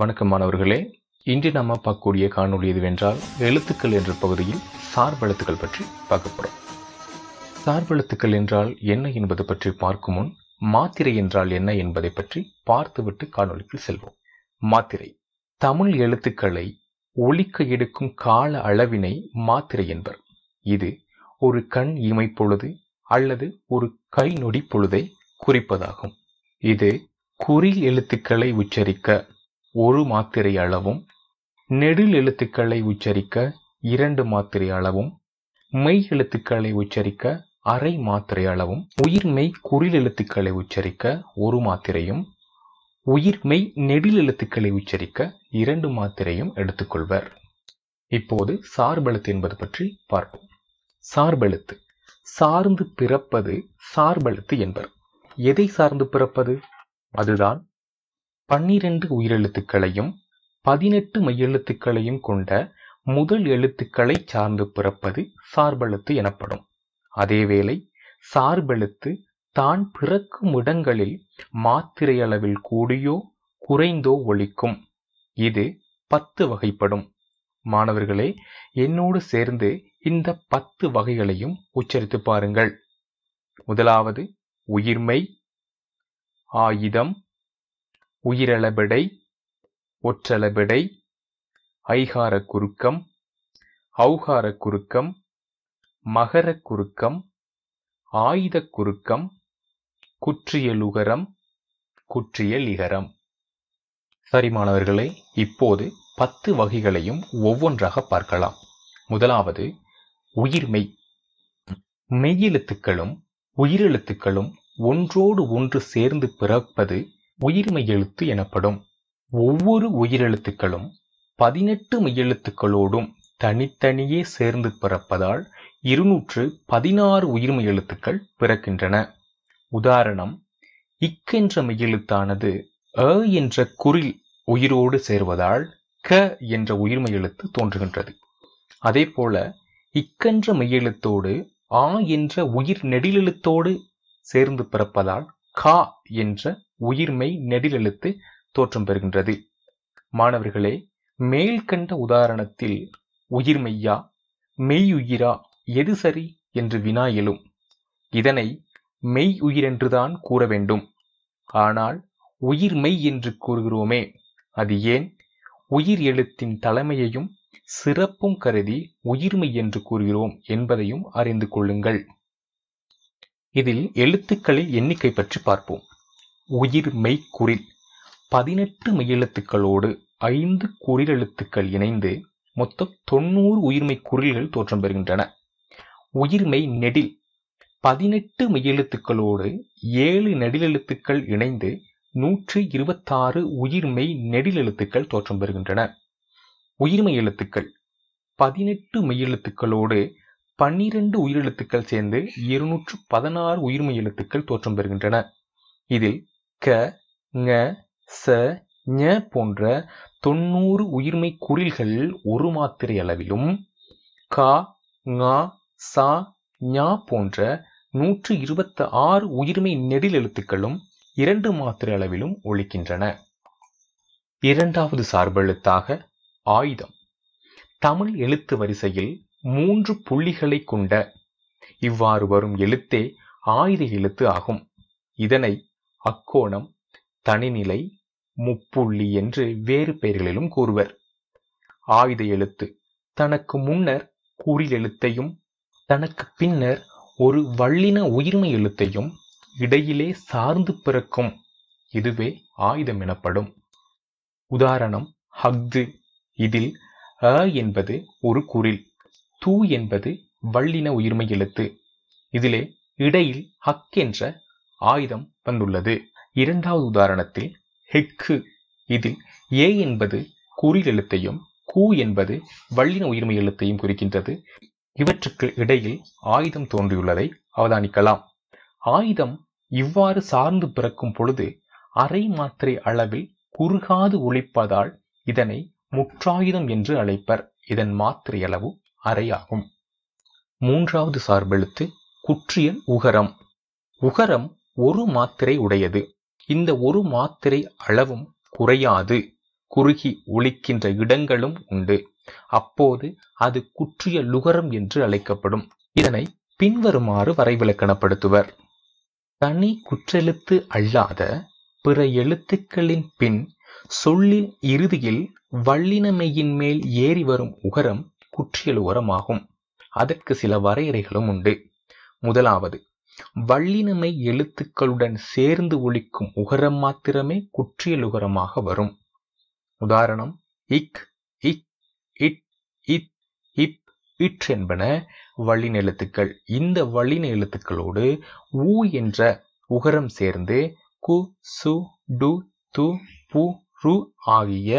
வணக்கம் மாணவர்களே இன்று நாம் பார்க்கக்கூடிய காணொலி எதுவென்றால் எழுத்துக்கள் என்ற பகுதியில் சார்பெழுத்துக்கள் பற்றி பார்க்க போகிறோம் சார்பெழுத்துக்கள் என்றால் என்ன என்பது பற்றி பார்க்கும் முன் மாத்திரை என்றால் என்ன என்பதை பற்றி பார்த்துவிட்டு காணொலிக்கு செல்வோம் மாத்திரை தமிழ் எழுத்துக்களை ஒழிக்க எடுக்கும் கால அளவினை மாத்திரை என்பர் இது ஒரு கண் இமை பொழுது அல்லது ஒரு கை நொடி பொழுதை குறிப்பதாகும் இது குறி எழுத்துக்களை உச்சரிக்க ஒரு மாத்திரை அளவும் நெடில் எழுத்துக்களை உச்சரிக்க இரண்டு மாத்திரை அளவும் மெய் எழுத்துக்களை உச்சரிக்க அரை மாத்திரை அளவும் உயிர்மெய் குறில் எழுத்துக்களை உச்சரிக்க ஒரு மாத்திரையும் உயிர்மெய் நெடில் எழுத்துக்களை உச்சரிக்க இரண்டு மாத்திரையும் எடுத்துக்கொள்வர் இப்போது சார்பெழுத்து என்பது பற்றி பார்ப்போம் சார்பெழுத்து சார்ந்து பிறப்பது சார்பெழுத்து என்பர் எதை சார்ந்து பிறப்பது அதுதான் பன்னிரண்டு உயிரெழுத்துக்களையும் பதினெட்டு மெய்யெழுத்துக்களையும் கொண்ட முதல் எழுத்துக்களை சார்ந்து பிறப்பது சார்பெழுத்து எனப்படும் அதேவேளை சார்பெழுத்து தான் பிறக்கும் இடங்களில் மாத்திரையளவில் கூடியோ குறைந்தோ ஒழிக்கும் இது பத்து வகைப்படும் மாணவர்களே என்னோடு சேர்ந்து இந்த பத்து வகைகளையும் உச்சரித்து பாருங்கள் முதலாவது உயிர்மை ஆயுதம் உயிரளபெடை, ஒற்றளபெடை, ஐகார குறுக்கம், ஔகார குறுக்கம், மகர குறுக்கம், ஆயுத குறுக்கம், குற்றியலுகரம், குற்றியலிகரம். சரி மாணவர்களே, இப்போது பத்து வகைகளையும் ஒவ்வொன்றாக பார்க்கலாம். முதலாவது உயிர்மெய் மெய்யெழுத்துக்களும் உயிரெழுத்துக்களும் ஒன்றோடு ஒன்று சேர்ந்து பிறப்பது உயிர்மை எழுத்து எனப்படும் ஒவ்வொரு உயிரெழுத்துக்களும் பதினெட்டு மெய்யெழுத்துக்களோடும் தனித்தனியே சேர்ந்து பிறப்பதால் இருநூற்று பதினாறு உயிர்மை எழுத்துக்கள் பிறக்கின்றன உதாரணம் இக் என்ற மெய்யெழுத்தானது அ என்ற குறில் உயிரோடு சேர்வதால் க என்ற உயிர்மை எழுத்து தோன்றுகின்றது அதே போல இக்கென்ற மெய்யெழுத்தோடு ஆ என்ற உயிர் நெடிலெழுத்தோடு சேர்ந்து பிறப்பதால் கா என்ற உயிர்மை நெடிலெழுத்து தோற்றம் பெறுகின்றது மாணவர்களே மேல்கண்ட உதாரணத்தில் உயிர்மையா மெய்யுயிரா எது சரி என்று வினா எழும் இதனை மெய் உயிரென்றுதான் கூற வேண்டும் ஆனால் உயிர் மெய் என்று கூறுகிறோமே அது ஏன் உயிர் எழுத்தின் தலைமையையும் சிறப்பும் கருதி உயிர்மை என்று கூறுகிறோம் என்பதையும் அறிந்து கொள்ளுங்கள் இதில் எழுத்துக்களின் எண்ணிக்கை பற்றி பார்ப்போம் உயிர் குறில் பதினெட்டு மெய்யெழுத்துக்களோடு ஐந்து குறிலெழுத்துக்கள் இணைந்து மொத்தம் தொண்ணூறு உயிர்மை குறில்கள் தோற்றம் பெறுகின்றன உயிர்மை நெடில் பதினெட்டு மெய்யெழுத்துக்களோடு ஏழு நெடிலெழுத்துக்கள் இணைந்து நூற்றி இருபத்தாறு உயிர்மை நெடிலெழுத்துக்கள் தோற்றம் பெறுகின்றன உயிர்மை எழுத்துக்கள் பதினெட்டு மெய்யெழுத்துக்களோடு பன்னிரண்டு உயிரெழுத்துக்கள் சேர்ந்து இருநூற்று பதினாறு உயிர்மை எழுத்துக்கள் தோற்றம் பெறுகின்றன இதில் க ங ச ஞ போன்ற தொண்ணூறு உயிர்மை குரில்கள் ஒரு மாத்திரை அளவிலும் கா ங சா ஞா போன்ற நூற்று இருபத்தி ஆறு உயிர்மை நெடில் எழுத்துக்களும் இரண்டு மாத்திரை அளவிலும் ஒழிக்கின்றன இரண்டாவது சார்பெழுத்தாக ஆயுதம் தமிழ் எழுத்து வரிசையில் மூன்று புள்ளிகளை கொண்ட இவ்வாறு வரும் எழுத்தே ஆயுத எழுத்து ஆகும் இதனை அக்கோணம் தனிநிலை முப்புள்ளி என்று வேறு பெயர்களிலும் கூறுவர் ஆயுத எழுத்து தனக்கு முன்னர் குறில் எழுத்தையும் தனக்கு பின்னர் ஒரு வள்ளின உயிர்மை எழுத்தையும் இடையிலே சார்ந்து பிறக்கும் இதுவே ஆயுதம் எனப்படும் உதாரணம் ஹக்து இதில் அ என்பது ஒரு குறில் தூ என்பது வல்லின உயிர்மை எழுத்து இதிலே இடையில் ஹக் என்ற ஆயுதம் வந்துள்ளது இரண்டாவது உதாரணத்தில் ஹெக்கு இதில் ஏ என்பது குறில் எழுத்தையும் கூ என்பது வள்ளின உயிர்மை எழுத்தையும் குறிக்கின்றது இவற்றுக்கு இடையில் ஆயுதம் தோன்றியுள்ளதை அவதானிக்கலாம் ஆயுதம் இவ்வாறு சார்ந்து பிறக்கும் பொழுது அரை மாத்திரை அளவில் குறுகாது ஒழிப்பதால் இதனை முற்றாயுதம் என்று அழைப்பர் இதன் மாத்திரை அளவு அறையாகும் மூன்றாவது சார்பெழுத்து குற்றியல் உகரம் உகரம் ஒரு மாத்திரை உடையது இந்த ஒரு மாத்திரை அளவும் குறையாது குறுகி ஒழிக்கின்ற இடங்களும் உண்டு அப்போது அது குற்றிய லுகரம் என்று அழைக்கப்படும் இதனை பின்வருமாறு வரைவிலக்கணப்படுத்துவர் தனி குற்றெழுத்து அல்லாத பிற எழுத்துக்களின் பின் சொல்லின் இறுதியில் வல்லினமையின் மேல் ஏறி வரும் உகரம் குற்றியல் உரமாகும் அதற்கு சில வரையறைகளும் உண்டு முதலாவது வள்ளினமை எழுத்துக்களுடன் சேர்ந்து ஒழிக்கும் உகரம் மாத்திரமே குற்றியலுகரமாக வரும் உதாரணம் இக் இக் இட் இத் இப் இட் என்பன வள்ளின எழுத்துக்கள் இந்த வள்ளின எழுத்துக்களோடு ஊ என்ற உகரம் சேர்ந்து கு சு டு து பு ரு ஆகிய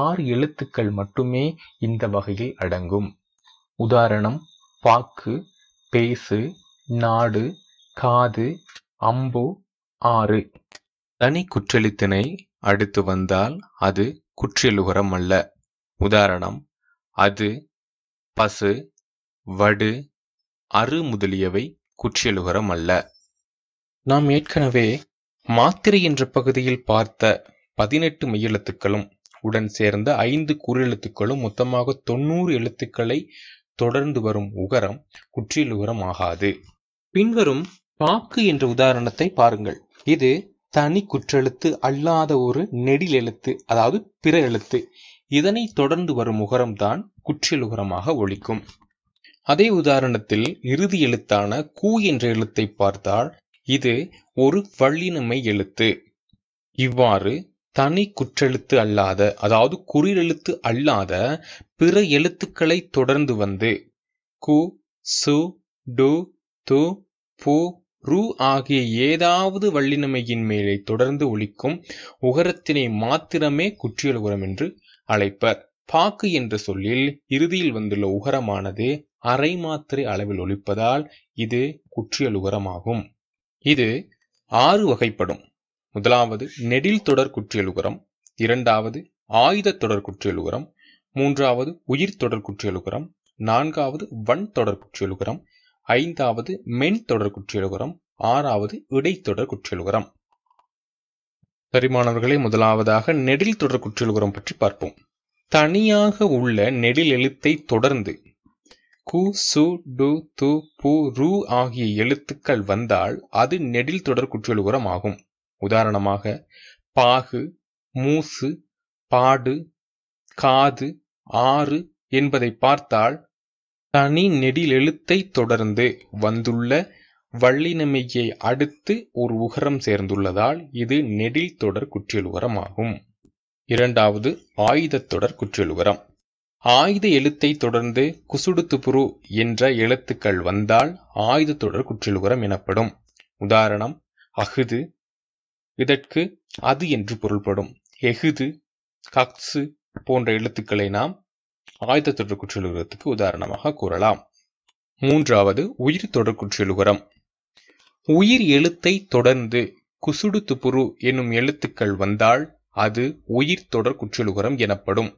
ஆறு எழுத்துக்கள் மட்டுமே இந்த வகையில் அடங்கும் உதாரணம் பாக்கு பேசு நாடு காது அம்பு ஆறு தனி குற்றெழுத்தினை அடுத்து வந்தால் அது குற்றியலுகரம் அல்ல உதாரணம் அது பசு வடு அரு முதலியவை குற்றியலுகரம் அல்ல நாம் ஏற்கனவே மாத்திரை என்ற பகுதியில் பார்த்த பதினெட்டு மெய்யெழுத்துக்களும் உடன் சேர்ந்த ஐந்து குறியெழுத்துக்களும் மொத்தமாக தொண்ணூறு எழுத்துக்களை தொடர்ந்து வரும் உகரம் உகரம் ஆகாது பின்வரும் பாக்கு என்ற உதாரணத்தை பாருங்கள் இது தனி குற்றெழுத்து அல்லாத ஒரு நெடில் எழுத்து அதாவது பிற எழுத்து இதனை தொடர்ந்து வரும் உகரம் குற்றியல் உகரமாக ஒழிக்கும் அதே உதாரணத்தில் இறுதி எழுத்தான கூ என்ற எழுத்தை பார்த்தால் இது ஒரு வள்ளினமை எழுத்து இவ்வாறு தனி குற்றெழுத்து அல்லாத அதாவது குறிரெழுத்து அல்லாத பிற எழுத்துக்களை தொடர்ந்து வந்து கு சு டு து பு ரு ஆகிய ஏதாவது வள்ளினமையின் மேலே தொடர்ந்து ஒழிக்கும் உகரத்தினை மாத்திரமே குற்றியல் உரம் என்று அழைப்பர் பாக்கு என்ற சொல்லில் இறுதியில் வந்துள்ள உகரமானது அரை மாத்திரை அளவில் ஒழிப்பதால் இது குற்றியல் உகரமாகும் இது ஆறு வகைப்படும் முதலாவது நெடில் தொடர் குற்றியல் உகரம் இரண்டாவது ஆயுத தொடர் குற்றியல் உகரம் மூன்றாவது உயிர் தொடர் குற்றியல் உகரம் நான்காவது வன் தொடர் குற்றியல் உகரம் ஐந்தாவது மென் தொடர் குற்றியல் உகரம் ஆறாவது இடைத்தொடர் குற்றியல் உகரம் சரிமானவர்களே முதலாவதாக நெடில் தொடர் குற்றியல் உகரம் பற்றி பார்ப்போம் தனியாக உள்ள நெடில் எழுத்தை தொடர்ந்து கு சு டு து பு ரு ஆகிய எழுத்துக்கள் வந்தால் அது நெடில் தொடர் குற்றியல் உரம் ஆகும் உதாரணமாக பாகு மூசு பாடு காது ஆறு என்பதை பார்த்தால் தனி நெடிலெழுத்தை தொடர்ந்து வந்துள்ள வள்ளினமையை அடுத்து ஒரு உகரம் சேர்ந்துள்ளதால் இது நெடில் தொடர் உரம் ஆகும் இரண்டாவது ஆயுதத்தொடர் உரம் ஆயுத எழுத்தை தொடர்ந்து புரு என்ற எழுத்துக்கள் வந்தால் ஆயுத தொடர் உரம் எனப்படும் உதாரணம் அஃது இதற்கு அது என்று பொருள்படும் எகுது கக்ஸு போன்ற எழுத்துக்களை நாம் ஆயுத தொடர்குற்றலுகரத்துக்கு உதாரணமாக கூறலாம் மூன்றாவது உயிர் தொடர்குற்றலுகரம் உயிர் எழுத்தை தொடர்ந்து குசுடு துப்புரு என்னும் எழுத்துக்கள் வந்தால் அது உயிர் தொடர் குற்றலுகரம் எனப்படும்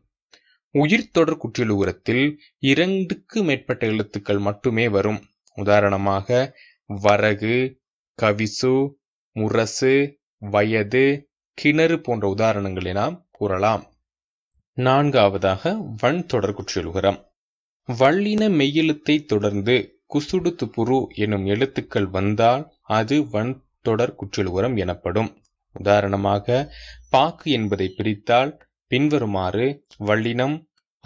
உயிர் தொடர் குற்றலுகரத்தில் இரண்டுக்கு மேற்பட்ட எழுத்துக்கள் மட்டுமே வரும் உதாரணமாக வரகு கவிசு முரசு வயது கிணறு போன்ற உதாரணங்களை நாம் கூறலாம் நான்காவதாக வன் தொடர்குற்றலுகரம் வள்ளின மெய்யெழுத்தை தொடர்ந்து குசுடுத்து புரு எனும் எழுத்துக்கள் வந்தால் அது வன் தொடர் குற்றலுகரம் எனப்படும் உதாரணமாக பாக்கு என்பதை பிரித்தால் பின்வருமாறு வள்ளினம்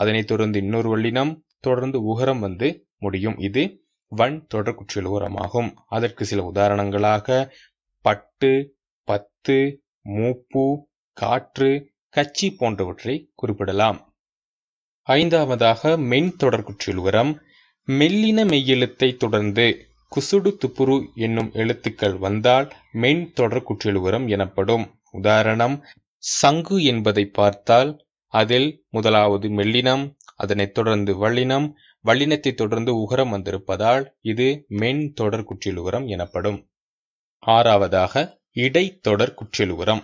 அதனைத் தொடர்ந்து இன்னொரு வள்ளினம் தொடர்ந்து உகரம் வந்து முடியும் இது வன் தொடர் குற்றலுகரமாகும் அதற்கு சில உதாரணங்களாக பட்டு பத்து மூப்பு காற்று கச்சி போன்றவற்றை குறிப்பிடலாம் ஐந்தாவதாக மென் தொடர்குற்றில் உரம் மெல்லின மெய்யெழுத்தை தொடர்ந்து குசுடு துப்புரு என்னும் எழுத்துக்கள் வந்தால் மென் தொடர்குற்றில் உரம் எனப்படும் உதாரணம் சங்கு என்பதை பார்த்தால் அதில் முதலாவது மெல்லினம் அதனைத் தொடர்ந்து வள்ளினம் வள்ளினத்தை தொடர்ந்து உகரம் வந்திருப்பதால் இது மென் குற்றில் உரம் எனப்படும் ஆறாவதாக இடைத்தொடர் உரம்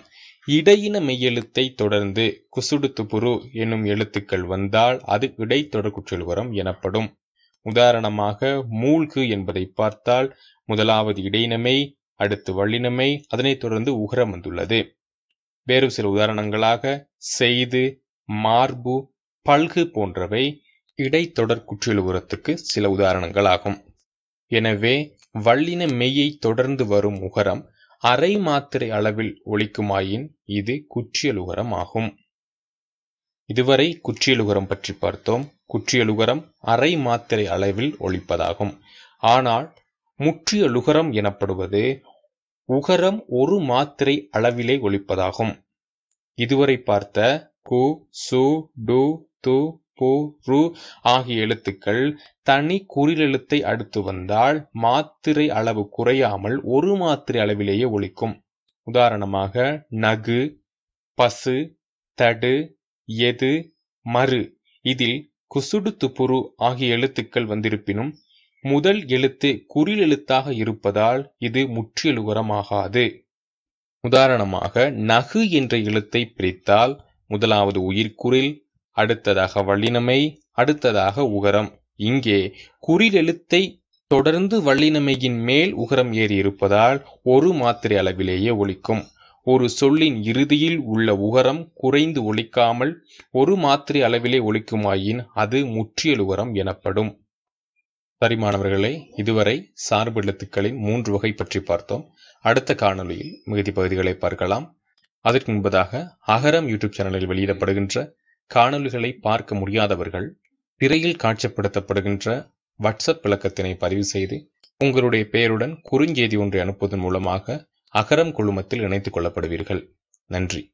இடையின மெய்யெழுத்தை தொடர்ந்து குசுடுத்து புரு என்னும் எழுத்துக்கள் வந்தால் அது இடைத்தொடர் உரம் எனப்படும் உதாரணமாக மூழ்கு என்பதை பார்த்தால் முதலாவது இடையினமை அடுத்து வள்ளினமை அதனைத் தொடர்ந்து உகரம் வந்துள்ளது வேறு சில உதாரணங்களாக செய்து மார்பு பல்கு போன்றவை இடைத்தொடர் உரத்துக்கு சில உதாரணங்களாகும் எனவே வள்ளின மெய்யை தொடர்ந்து வரும் உகரம் அரை மாத்திரை அளவில் ஒழிக்குமாயின் இது குற்றியலுகரம் ஆகும் இதுவரை குற்றியலுகரம் பற்றி பார்த்தோம் குற்றியலுகரம் அரை மாத்திரை அளவில் ஒழிப்பதாகும் ஆனால் முற்றியலுகரம் எனப்படுவது உகரம் ஒரு மாத்திரை அளவிலே ஒழிப்பதாகும் இதுவரை பார்த்த கு சு டு து பொரு ஆகிய எழுத்துக்கள் தனி குறிலெழுத்தை அடுத்து வந்தால் மாத்திரை அளவு குறையாமல் ஒரு மாத்திரை அளவிலேயே ஒழிக்கும் உதாரணமாக நகு பசு தடு எது மறு இதில் குசுடுத்து புரு ஆகிய எழுத்துக்கள் வந்திருப்பினும் முதல் எழுத்து குறிலெழுத்தாக இருப்பதால் இது முற்றியலுகரமாகாது உதாரணமாக நகு என்ற எழுத்தை பிரித்தால் முதலாவது உயிர்க்குறில் அடுத்ததாக வள்ளினமை அடுத்ததாக உகரம் இங்கே குறிலெழுத்தை தொடர்ந்து வள்ளினமையின் மேல் உகரம் ஏறி இருப்பதால் ஒரு மாத்திரை அளவிலேயே ஒழிக்கும் ஒரு சொல்லின் இறுதியில் உள்ள உகரம் குறைந்து ஒழிக்காமல் ஒரு மாத்திரை அளவிலே ஒழிக்குமாயின் அது முற்றியல் உகரம் எனப்படும் சரிமானவர்களே இதுவரை சார்பு எழுத்துக்களின் மூன்று வகை பற்றி பார்த்தோம் அடுத்த காணொலியில் மிகுதி பகுதிகளை பார்க்கலாம் அதற்கு முன்பதாக அகரம் யூடியூப் சேனலில் வெளியிடப்படுகின்ற காணொலிகளை பார்க்க முடியாதவர்கள் திரையில் காட்சிப்படுத்தப்படுகின்ற வாட்ஸ்அப் விளக்கத்தினை பதிவு செய்து உங்களுடைய பெயருடன் குறுஞ்செய்தி ஒன்றை அனுப்புவதன் மூலமாக அகரம் குழுமத்தில் இணைத்துக் கொள்ளப்படுவீர்கள் நன்றி